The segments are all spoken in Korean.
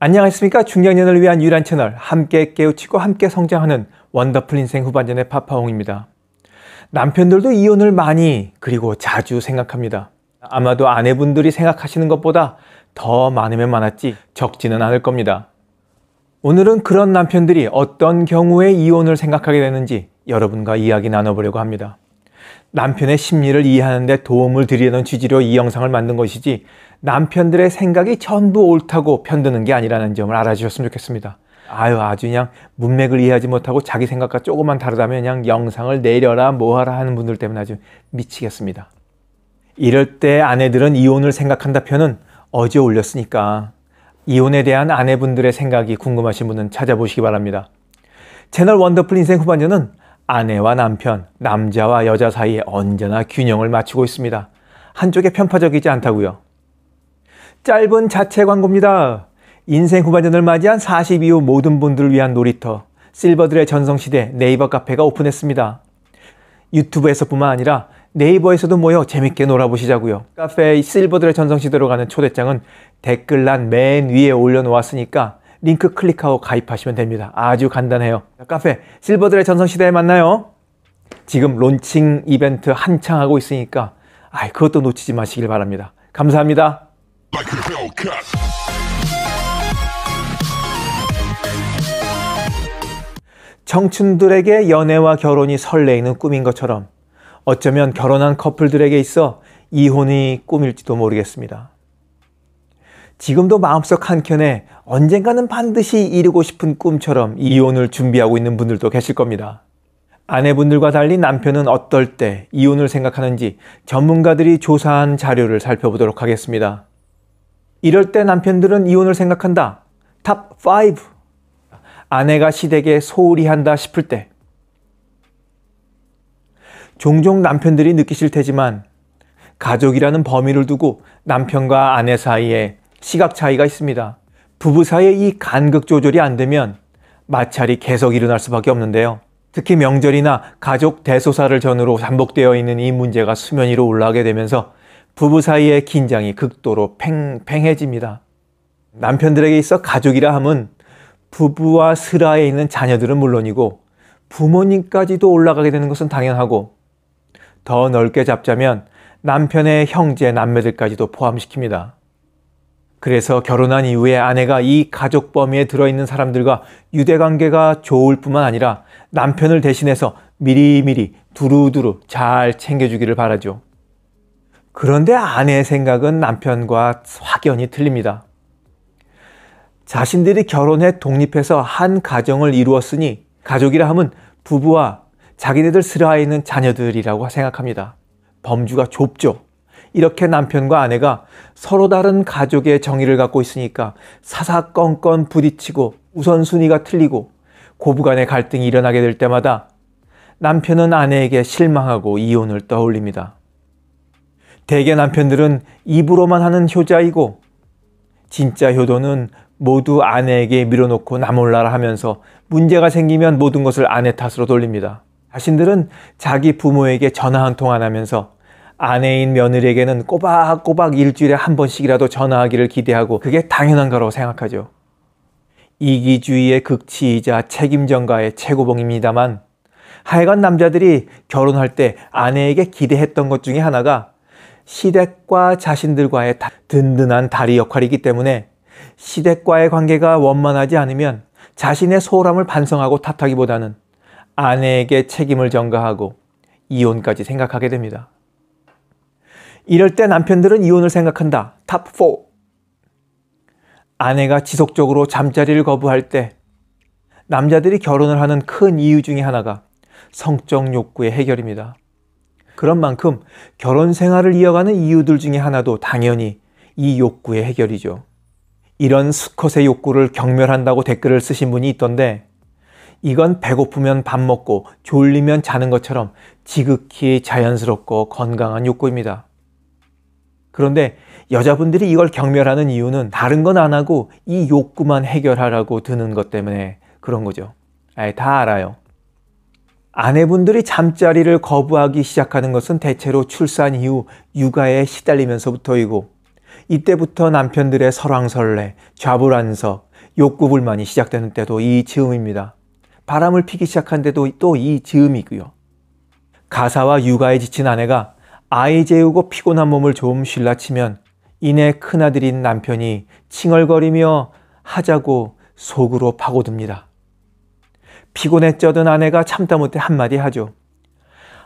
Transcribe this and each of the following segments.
안녕하십니까. 중년년을 위한 유일한 채널, 함께 깨우치고 함께 성장하는 원더풀 인생 후반전의 파파홍입니다. 남편들도 이혼을 많이 그리고 자주 생각합니다. 아마도 아내분들이 생각하시는 것보다 더 많으면 많았지 적지는 않을 겁니다. 오늘은 그런 남편들이 어떤 경우에 이혼을 생각하게 되는지 여러분과 이야기 나눠보려고 합니다. 남편의 심리를 이해하는데 도움을 드리려는 취지로 이 영상을 만든 것이지 남편들의 생각이 전부 옳다고 편드는 게 아니라는 점을 알아주셨으면 좋겠습니다. 아유, 아주 그냥 문맥을 이해하지 못하고 자기 생각과 조금만 다르다면 그냥 영상을 내려라, 뭐하라 하는 분들 때문에 아주 미치겠습니다. 이럴 때 아내들은 이혼을 생각한다 편은 어제 올렸으니까 이혼에 대한 아내분들의 생각이 궁금하신 분은 찾아보시기 바랍니다. 채널 원더풀 인생 후반전은 아내와 남편, 남자와 여자 사이에 언제나 균형을 맞추고 있습니다. 한쪽에 편파적이지 않다고요. 짧은 자체 광고입니다. 인생 후반전을 맞이한 42호 모든 분들을 위한 놀이터 실버들의 전성시대 네이버 카페가 오픈했습니다. 유튜브에서뿐만 아니라 네이버에서도 모여 재밌게 놀아보시자고요. 카페의 실버들의 전성시대로 가는 초대장은 댓글란 맨 위에 올려놓았으니까 링크 클릭하고 가입하시면 됩니다. 아주 간단해요. 카페 실버들의 전성시대에 만나요. 지금 론칭 이벤트 한창 하고 있으니까 아, 그것도 놓치지 마시길 바랍니다. 감사합니다. 청춘들에게 연애와 결혼이 설레이는 꿈인 것처럼 어쩌면 결혼한 커플들에게 있어 이혼이 꿈일지도 모르겠습니다. 지금도 마음속 한켠에 언젠가는 반드시 이루고 싶은 꿈처럼 이혼을 준비하고 있는 분들도 계실 겁니다. 아내분들과 달리 남편은 어떨 때 이혼을 생각하는지 전문가들이 조사한 자료를 살펴보도록 하겠습니다. 이럴 때 남편들은 이혼을 생각한다. 탑 5. 아내가 시댁에 소홀히 한다 싶을 때. 종종 남편들이 느끼실 테지만 가족이라는 범위를 두고 남편과 아내 사이에 시각 차이가 있습니다. 부부 사이의 이 간극 조절이 안 되면 마찰이 계속 일어날 수밖에 없는데요. 특히 명절이나 가족 대소사를 전후로 잠복되어 있는 이 문제가 수면 위로 올라가게 되면서 부부 사이의 긴장이 극도로 팽팽해집니다. 남편들에게 있어 가족이라 함은 부부와 슬하에 있는 자녀들은 물론이고 부모님까지도 올라가게 되는 것은 당연하고 더 넓게 잡자면 남편의 형제, 남매들까지도 포함시킵니다. 그래서 결혼한 이후에 아내가 이 가족 범위에 들어있는 사람들과 유대 관계가 좋을 뿐만 아니라 남편을 대신해서 미리미리 두루두루 잘 챙겨주기를 바라죠. 그런데 아내의 생각은 남편과 확연히 틀립니다. 자신들이 결혼해 독립해서 한 가정을 이루었으니 가족이라 함은 부부와 자기네들 슬하에 있는 자녀들이라고 생각합니다. 범주가 좁죠. 이렇게 남편과 아내가 서로 다른 가족의 정의를 갖고 있으니까 사사건건 부딪히고 우선순위가 틀리고 고부간의 갈등이 일어나게 될 때마다 남편은 아내에게 실망하고 이혼을 떠올립니다. 대개 남편들은 입으로만 하는 효자이고 진짜 효도는 모두 아내에게 밀어놓고 나몰라라 하면서 문제가 생기면 모든 것을 아내 탓으로 돌립니다. 자신들은 자기 부모에게 전화 한 통 안 하면서 아내인 며느리에게는 꼬박꼬박 일주일에 한 번씩이라도 전화하기를 기대하고 그게 당연한 거라고 생각하죠. 이기주의의 극치이자 책임전가의 최고봉입니다만 하여간 남자들이 결혼할 때 아내에게 기대했던 것 중에 하나가 시댁과 자신들과의 든든한 다리 역할이기 때문에 시댁과의 관계가 원만하지 않으면 자신의 소홀함을 반성하고 탓하기보다는 아내에게 책임을 전가하고 이혼까지 생각하게 됩니다. 이럴 때 남편들은 이혼을 생각한다. 탑4. 아내가 지속적으로 잠자리를 거부할 때 남자들이 결혼을 하는 큰 이유 중의 하나가 성적 욕구의 해결입니다. 그런 만큼 결혼 생활을 이어가는 이유들 중에 하나도 당연히 이 욕구의 해결이죠. 이런 수컷의 욕구를 경멸한다고 댓글을 쓰신 분이 있던데 이건 배고프면 밥 먹고 졸리면 자는 것처럼 지극히 자연스럽고 건강한 욕구입니다. 그런데 여자분들이 이걸 경멸하는 이유는 다른 건 안 하고 이 욕구만 해결하라고 드는 것 때문에 그런 거죠. 아예 다 알아요. 아내분들이 잠자리를 거부하기 시작하는 것은 대체로 출산 이후 육아에 시달리면서부터이고 이때부터 남편들의 설왕설래, 좌불안석, 욕구불만이 시작되는 때도 이 즈음입니다. 바람을 피기 시작한 때도 또 이 즈음이고요. 가사와 육아에 지친 아내가 아이 재우고 피곤한 몸을 좀 쉴라 치면 이내 큰아들인 남편이 칭얼거리며 하자고 속으로 파고듭니다. 피곤해 쩌든 아내가 참다 못해 한마디 하죠.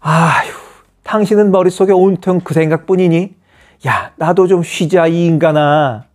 아휴, 당신은 머릿속에 온통 그 생각뿐이니? 야, 나도 좀 쉬자, 이 인간아.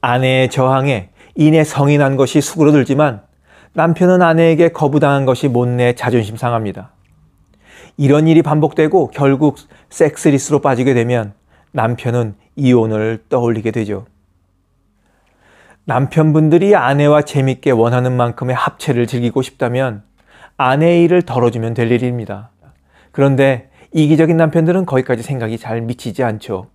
아내의 저항에 이내 성인한 것이 수그러들지만 남편은 아내에게 거부당한 것이 못내 자존심 상합니다. 이런 일이 반복되고 결국 섹스리스로 빠지게 되면 남편은 이혼을 떠올리게 되죠. 남편분들이 아내와 재밌게 원하는 만큼의 합체를 즐기고 싶다면 아내의 일을 덜어주면 될 일입니다. 그런데 이기적인 남편들은 거기까지 생각이 잘 미치지 않죠.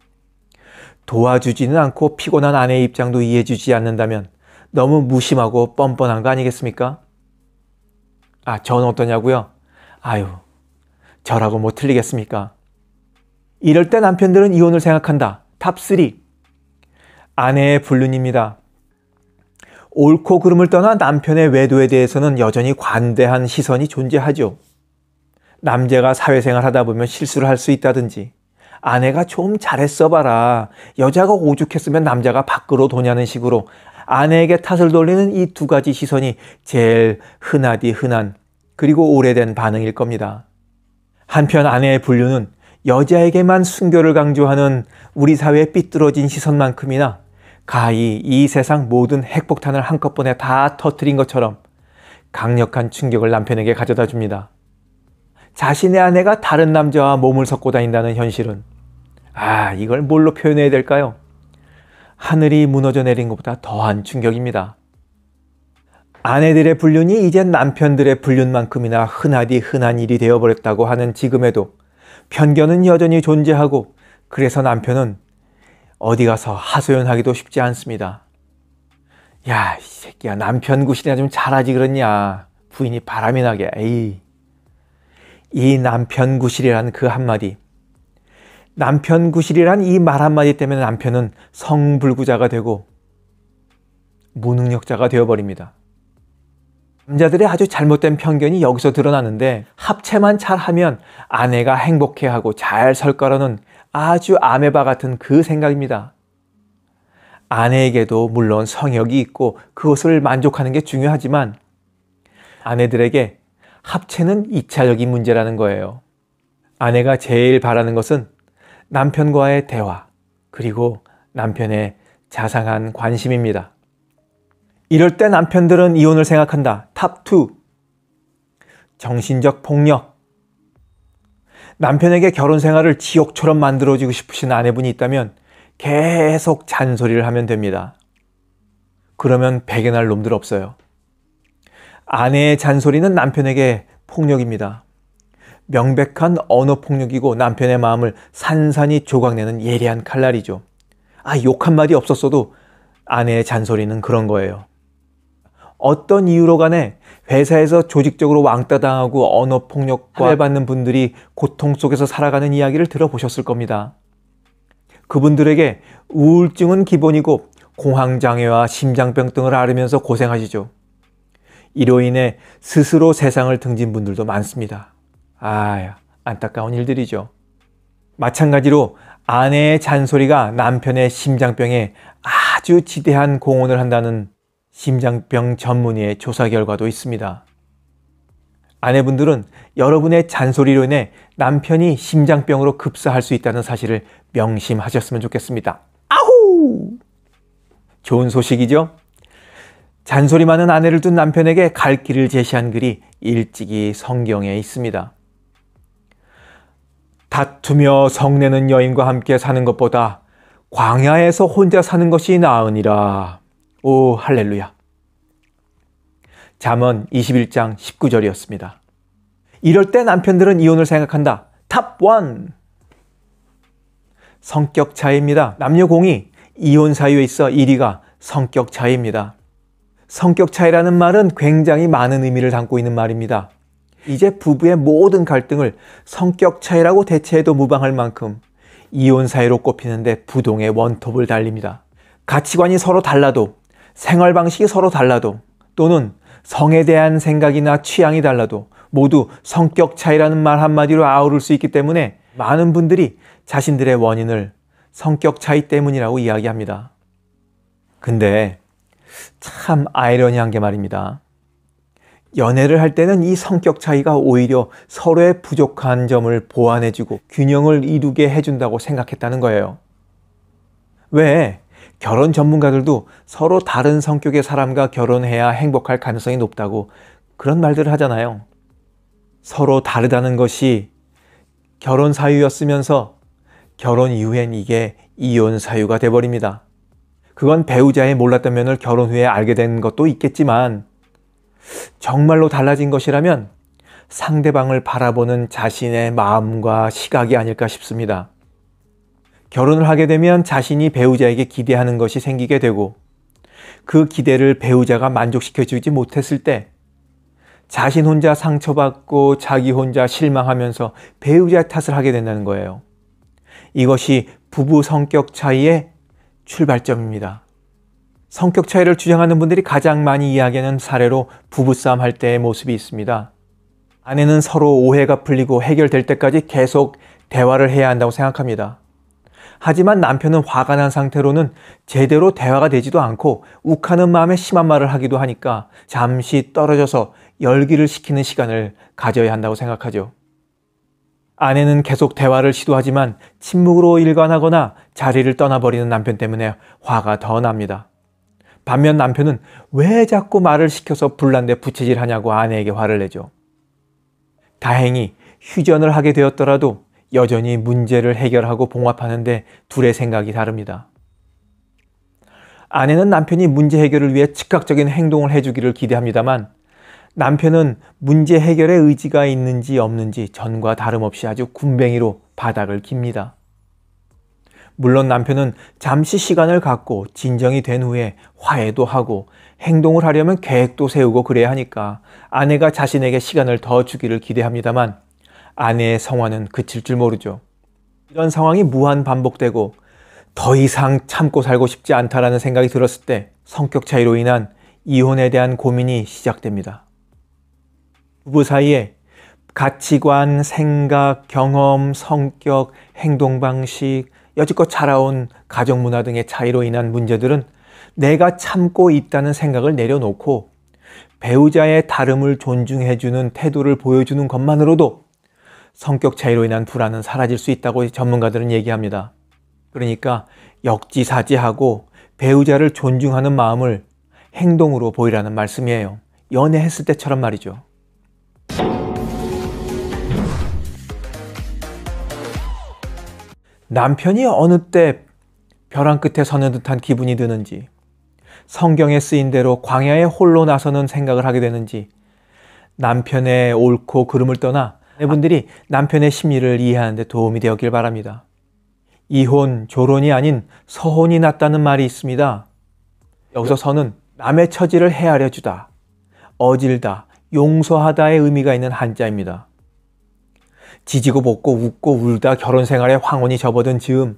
도와주지는 않고 피곤한 아내의 입장도 이해해주지 않는다면 너무 무심하고 뻔뻔한 거 아니겠습니까? 아, 전 어떠냐고요? 아유, 저라고 뭐 틀리겠습니까? 이럴 때 남편들은 이혼을 생각한다. 탑3. 아내의 불륜입니다. 옳고 그름을 떠나 남편의 외도에 대해서는 여전히 관대한 시선이 존재하죠. 남자가 사회생활 하다 보면 실수를 할 수 있다든지, 아내가 좀 잘했어 봐라. 여자가 오죽했으면 남자가 밖으로 도냐는 식으로 아내에게 탓을 돌리는 이 두 가지 시선이 제일 흔하디 흔한 그리고 오래된 반응일 겁니다. 한편 아내의 분류는 여자에게만 순교를 강조하는 우리 사회의 삐뚤어진 시선만큼이나 가히 이 세상 모든 핵폭탄을 한꺼번에 다 터뜨린 것처럼 강력한 충격을 남편에게 가져다 줍니다. 자신의 아내가 다른 남자와 몸을 섞고 다닌다는 현실은 아, 이걸 뭘로 표현해야 될까요? 하늘이 무너져 내린 것보다 더한 충격입니다. 아내들의 불륜이 이제 남편들의 불륜만큼이나 흔하디 흔한 일이 되어버렸다고 하는 지금에도 편견은 여전히 존재하고 그래서 남편은 어디 가서 하소연하기도 쉽지 않습니다. 야, 이 새끼야, 남편 구실이나 좀 잘하지 그랬냐. 부인이 바람이 나게, 에이. 이 남편 구실이란 그 한마디. 남편 구실이란 이 말 한마디 때문에 남편은 성불구자가 되고 무능력자가 되어버립니다. 남자들의 아주 잘못된 편견이 여기서 드러나는데 합체만 잘하면 아내가 행복해하고 잘 설 거라는 아주 아메바 같은 그 생각입니다. 아내에게도 물론 성역이 있고 그것을 만족하는 게 중요하지만 아내들에게 합체는 이차적인 문제라는 거예요. 아내가 제일 바라는 것은 남편과의 대화, 그리고 남편의 자상한 관심입니다. 이럴 때 남편들은 이혼을 생각한다. 탑2. 정신적 폭력. 남편에게 결혼 생활을 지옥처럼 만들어지고 싶으신 아내분이 있다면 계속 잔소리를 하면 됩니다. 그러면 배견날 놈들 없어요. 아내의 잔소리는 남편에게 폭력입니다. 명백한 언어 폭력이고 남편의 마음을 산산히 조각내는 예리한 칼날이죠. 아, 욕 한마디 없었어도 아내의 잔소리는 그런 거예요. 어떤 이유로 간에 회사에서 조직적으로 왕따당하고 언어폭력과 해받는 분들이 고통 속에서 살아가는 이야기를 들어보셨을 겁니다. 그분들에게 우울증은 기본이고 공황장애와 심장병 등을 앓으면서 고생하시죠. 이로 인해 스스로 세상을 등진 분들도 많습니다. 아, 안타까운 일들이죠. 마찬가지로 아내의 잔소리가 남편의 심장병에 아주 지대한 공헌을 한다는 심장병 전문의의 조사 결과도 있습니다. 아내분들은 여러분의 잔소리로 인해 남편이 심장병으로 급사할 수 있다는 사실을 명심하셨으면 좋겠습니다. 아후 좋은 소식이죠? 잔소리 많은 아내를 둔 남편에게 갈 길을 제시한 글이 일찍이 성경에 있습니다. 다투며 성내는 여인과 함께 사는 것보다 광야에서 혼자 사는 것이 나으니라. 오, 할렐루야. 잠언 21장 19절이었습니다. 이럴 때 남편들은 이혼을 생각한다. 탑1! 성격 차이입니다. 남녀 공이 이혼 사유에 있어 1위가 성격 차이입니다. 성격 차이라는 말은 굉장히 많은 의미를 담고 있는 말입니다. 이제 부부의 모든 갈등을 성격 차이라고 대체해도 무방할 만큼 이혼 사유로 꼽히는데 부동의 원톱을 달립니다. 가치관이 서로 달라도 생활 방식이 서로 달라도 또는 성에 대한 생각이나 취향이 달라도 모두 성격 차이라는 말 한마디로 아우를 수 있기 때문에 많은 분들이 자신들의 원인을 성격 차이 때문이라고 이야기합니다. 근데 참 아이러니한 게 말입니다. 연애를 할 때는 이 성격 차이가 오히려 서로의 부족한 점을 보완해주고 균형을 이루게 해준다고 생각했다는 거예요. 왜 결혼 전문가들도 서로 다른 성격의 사람과 결혼해야 행복할 가능성이 높다고 그런 말들을 하잖아요. 서로 다르다는 것이 결혼 사유였으면서 결혼 이후엔 이게 이혼 사유가 돼버립니다. 그건 배우자의 몰랐던 면을 결혼 후에 알게 된 것도 있겠지만 정말로 달라진 것이라면 상대방을 바라보는 자신의 마음과 시각이 아닐까 싶습니다. 결혼을 하게 되면 자신이 배우자에게 기대하는 것이 생기게 되고 그 기대를 배우자가 만족시켜주지 못했을 때 자신 혼자 상처받고 자기 혼자 실망하면서 배우자 탓을 하게 된다는 거예요. 이것이 부부 성격 차이의 출발점입니다. 성격 차이를 주장하는 분들이 가장 많이 이야기하는 사례로 부부싸움 할 때의 모습이 있습니다. 아내는 서로 오해가 풀리고 해결될 때까지 계속 대화를 해야 한다고 생각합니다. 하지만 남편은 화가 난 상태로는 제대로 대화가 되지도 않고 욱하는 마음에 심한 말을 하기도 하니까 잠시 떨어져서 열기를 식히는 시간을 가져야 한다고 생각하죠. 아내는 계속 대화를 시도하지만 침묵으로 일관하거나 자리를 떠나버리는 남편 때문에 화가 더 납니다. 반면 남편은 왜 자꾸 말을 시켜서 불난데 부채질하냐고 아내에게 화를 내죠. 다행히 휴전을 하게 되었더라도 여전히 문제를 해결하고 봉합하는데 둘의 생각이 다릅니다. 아내는 남편이 문제 해결을 위해 즉각적인 행동을 해주기를 기대합니다만 남편은 문제 해결에 의지가 있는지 없는지 전과 다름없이 아주 군뱅이로 바닥을 깁니다. 물론 남편은 잠시 시간을 갖고 진정이 된 후에 화해도 하고 행동을 하려면 계획도 세우고 그래야 하니까 아내가 자신에게 시간을 더 주기를 기대합니다만 아내의 성화는 그칠 줄 모르죠. 이런 상황이 무한 반복되고 더 이상 참고 살고 싶지 않다라는 생각이 들었을 때 성격 차이로 인한 이혼에 대한 고민이 시작됩니다. 부부 사이에 가치관, 생각, 경험, 성격, 행동 방식, 여지껏 자라온 가정 문화 등의 차이로 인한 문제들은 내가 참고 있다는 생각을 내려놓고 배우자의 다름을 존중해주는 태도를 보여주는 것만으로도 성격 차이로 인한 불안은 사라질 수 있다고 전문가들은 얘기합니다. 그러니까 역지사지하고 배우자를 존중하는 마음을 행동으로 보이라는 말씀이에요. 연애했을 때처럼 말이죠. 남편이 어느 때 벼랑 끝에 서는 듯한 기분이 드는지, 성경에 쓰인 대로 광야에 홀로 나서는 생각을 하게 되는지, 남편의 옳고 그름을 떠나 아내분들이 남편의 심리를 이해하는데 도움이 되었길 바랍니다. 이혼, 조론이 아닌 서혼이 났다는 말이 있습니다. 여기서 서는 남의 처지를 헤아려 주다, 어질다, 용서하다의 의미가 있는 한자입니다. 지지고 볶고 웃고 울다 결혼 생활에 황혼이 접어든 즈음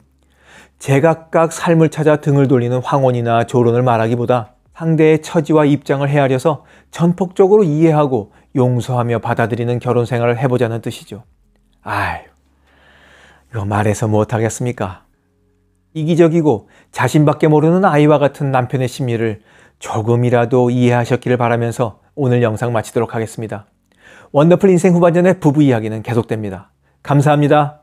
제각각 삶을 찾아 등을 돌리는 황혼이나 조론을 말하기보다 상대의 처지와 입장을 헤아려서 전폭적으로 이해하고 용서하며 받아들이는 결혼 생활을 해보자는 뜻이죠. 아유, 요 말해서 못하겠습니까? 이기적이고 자신밖에 모르는 아이와 같은 남편의 심리를 조금이라도 이해하셨기를 바라면서 오늘 영상 마치도록 하겠습니다. 원더풀 인생 후반전의 부부 이야기는 계속됩니다. 감사합니다.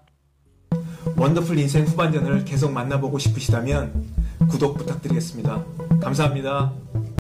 원더풀 인생 후반전을 계속 만나보고 싶으시다면 구독 부탁드리겠습니다. 감사합니다.